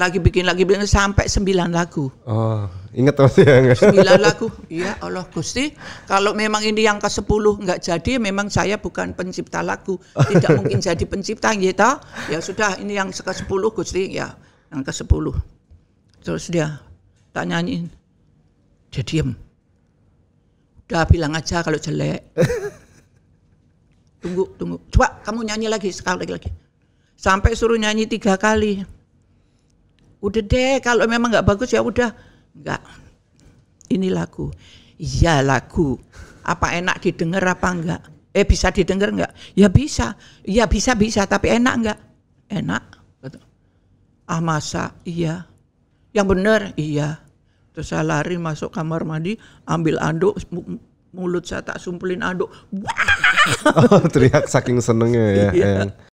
lagi bikin lagi bikin sampai sembilan lagu. Oh, ingat masih ya Sembilan lagu. Iya, Allah Gusti. Kalau memang ini yang ke sepuluh nggak jadi, memang saya bukan pencipta lagu. Tidak mungkin jadi pencipta gitu. Ya sudah, ini yang ke sepuluh Gusti ya, yang ke sepuluh. Terus dia tak nyanyiin. Dia diem. Udah bilang aja kalau jelek. Tunggu, tunggu. Coba kamu nyanyi lagi sekali lagi. Sampai suruh nyanyi tiga kali udah deh kalau memang nggak bagus ya udah nggak ini lagu ya lagu apa enak didengar apa enggak eh bisa didengar enggak ya bisa ya bisa bisa tapi enak enggak enak ah masa iya yang benar iya terus saya lari masuk kamar mandi ambil anduk mulut saya tak sumpulin aduk. wah oh, teriak saking senengnya ya, iya.